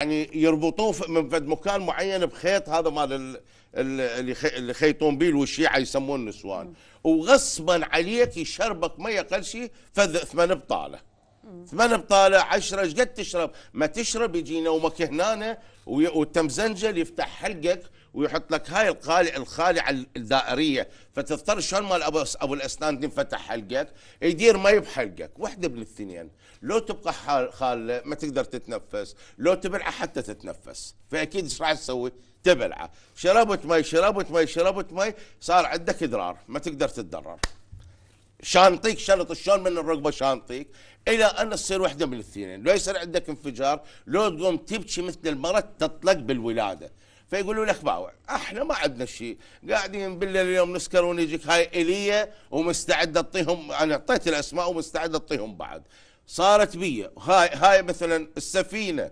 يعني يربطوه فد مكان معين بخيط هذا مال اللي خيطون به والشيعه يسمون النسوان وغصبا عليك يشربك ميه قلشي فذ ثمن بطاله ثمان بطالع عشرة ايش قد تشرب ما تشرب يجي نومك هنا وتمزنجل يفتح حلقك ويحط لك هاي الخالع الخالعة الدائرية فتضطر شلون مال ابو ابو الاسنان تنفتح حلقك يدير مي بحلقك وحده من الاثنين لو تبقى حال خاله ما تقدر تتنفس لو تبلع حتى تتنفس فاكيد ايش راح تسوي؟ تبلعه شربت مي شربت مي شربت مي صار عندك ادرار ما تقدر تتضرر شانطيك شنط شلون من الرقبه شانطيك الى ان تصير وحده من الاثنين لو يصير عندك انفجار لو تقوم تبكي مثل المرض تطلق بالولاده فيقولوا لك باوع احنا ما عندنا شيء قاعدين بالليل اليوم نسكر ونجيك هاي الية ومستعد اعطيهم انا اعطيت الاسماء ومستعد اعطيهم بعد صارت بيا هاي هاي مثلا السفينه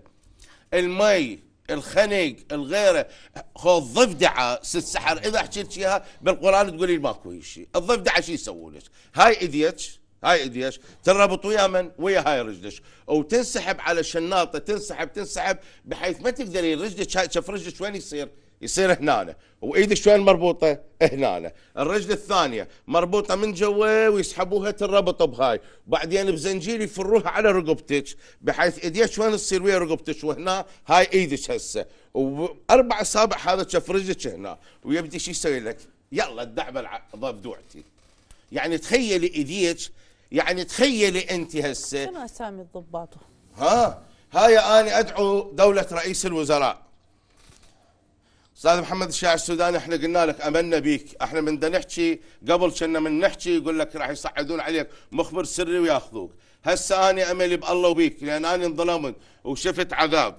المي الخنق الغيره خذ ضفدعة ست سحر اذا حكيت اياها بالقران تقولي ماكو شيء الضفدعه شو يسوون لك هاي ايديك هاي ايديش تربط ويا من ويا هاي رجلش وتنسحب على شناطه تنسحب تنسحب بحيث ما تقدرين رجلك شف رجلك وين يصير يصير هنا وايدك شلون مربوطه هنا الرجل الثانيه مربوطه من جوا ويسحبوها تربط بهاي بعدين بزنجير يفروها على رقبتك بحيث ايديك شلون تصير ويا رقبتك وهنا هاي ايدك هسه واربع اصابع هذا شف رجلك هنا ويبدي شو يسوي لك يلا الدعبه دوعتي يعني تخيلي ايديك يعني تخيلي انت هسه شنو اسامي الضباط ها هاي انا ادعو دوله رئيس الوزراء استاذ محمد الشاعر السوداني احنا قلنا لك املنا بيك احنا من دا نحكي قبل كنا من نحكي يقول لك راح يصعدون عليك مخبر سري وياخذوك هسه انا املي بالله وبيك لان انا انظلمت وشفت عذاب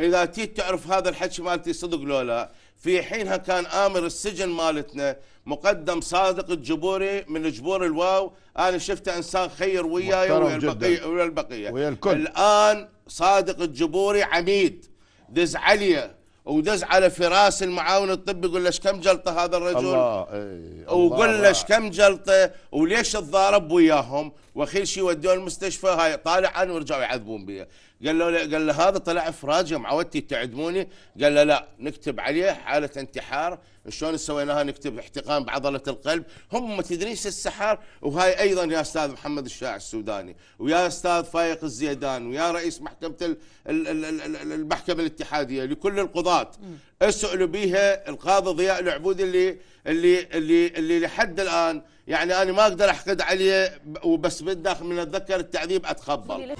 اذا تيت تعرف هذا الحكي مالتي صدق لو لا في حينها كان امر السجن مالتنا مقدم صادق الجبوري من جبور الواو انا شفته انسان خير وياي ويا البقيه ويا البقيه ويا الكل الان صادق الجبوري عميد دز عليه ودز على فراس المعاون الطبي يقول له كم جلطه هذا الرجل الله ايه وقول له كم جلطه وليش تضارب وياهم واخير شيء ودوه المستشفى هاي طالع عنه ورجعوا يعذبون بيه قال له قال له هذا طلع فراج يا معودتي تعدموني قال له لا نكتب عليه حاله انتحار شلون سويناها نكتب احتقان بعضله القلب هم ما تدريش السحر وهاي ايضا يا استاذ محمد الشاع السوداني ويا استاذ فايق الزيدان ويا رئيس محكمه المحكمه الاتحاديه لكل القضاه القضاة اسالوا بها القاضي ضياء العبودي اللي اللي اللي اللي لحد الان يعني انا ما اقدر احقد عليه وبس بدي من اتذكر التعذيب اتخبل